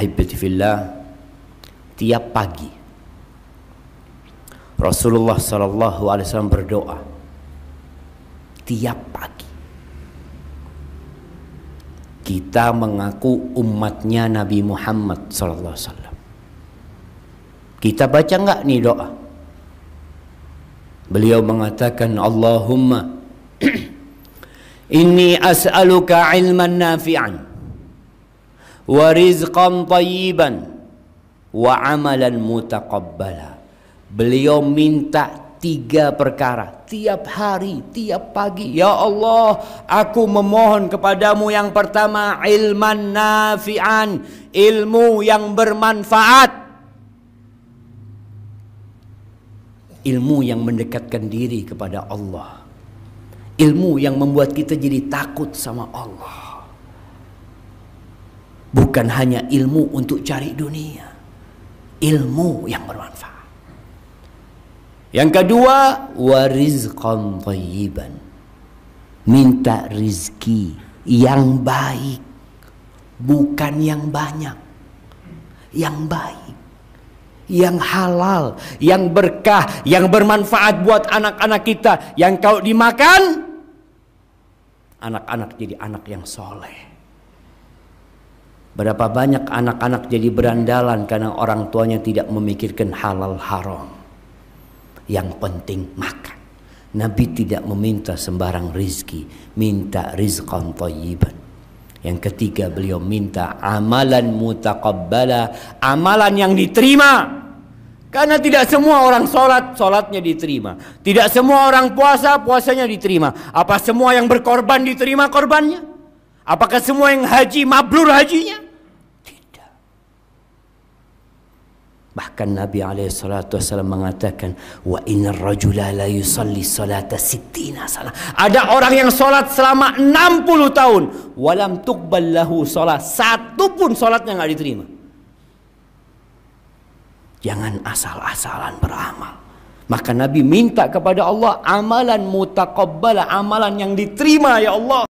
ahibati fillah tiap pagi Rasulullah Sallallahu Alaihi Wasallam berdoa tiap pagi. Kita mengaku umatnya Nabi Muhammad Sallallahu Alaihi Wasallam. Kita baca enggak nih doa? Beliau mengatakan Allahumma ini as'aluka ilman nafi'an wa rizqan tayyiban wa amalan mutaqabbala. Beliau minta tiga perkara tiap hari, tiap pagi. Ya Allah, aku memohon kepadamu yang pertama ilman nafi'an, ilmu yang bermanfaat. Ilmu yang mendekatkan diri kepada Allah. Ilmu yang membuat kita jadi takut sama Allah Bukan hanya ilmu untuk cari dunia. Ilmu yang bermanfaat. Yang kedua, warizqan thayyiban. Minta rizki yang baik. Bukan yang banyak. Yang baik. Yang halal. Yang berkah. Yang bermanfaat buat anak-anak kita. Yang kau dimakan. Anak-anak jadi anak yang soleh Berapa banyak anak-anak jadi berandalan karena orang tuanya tidak memikirkan halal haram. Yang penting makan. Nabi tidak meminta sembarang rizki, minta rizqan tayyiban. Yang ketiga beliau minta amalan mutakabbala. amalan yang diterima. Karena tidak semua orang sholat, sholatnya diterima. Tidak semua orang puasa, puasanya diterima. Apa semua yang berkorban diterima korbannya? Apakah semua yang haji mabrur hajinya? Tidak. Bahkan Nabi SAW mengatakan, Wa inna rajula la yusalli salata sittina salah. Ada orang yang solat selama 60 tahun. Walam tukbal lahu solat. Satu pun solatnya nggak diterima. Jangan asal-asalan beramal. Maka Nabi minta kepada Allah amalan mutakabbala, amalan yang diterima ya Allah.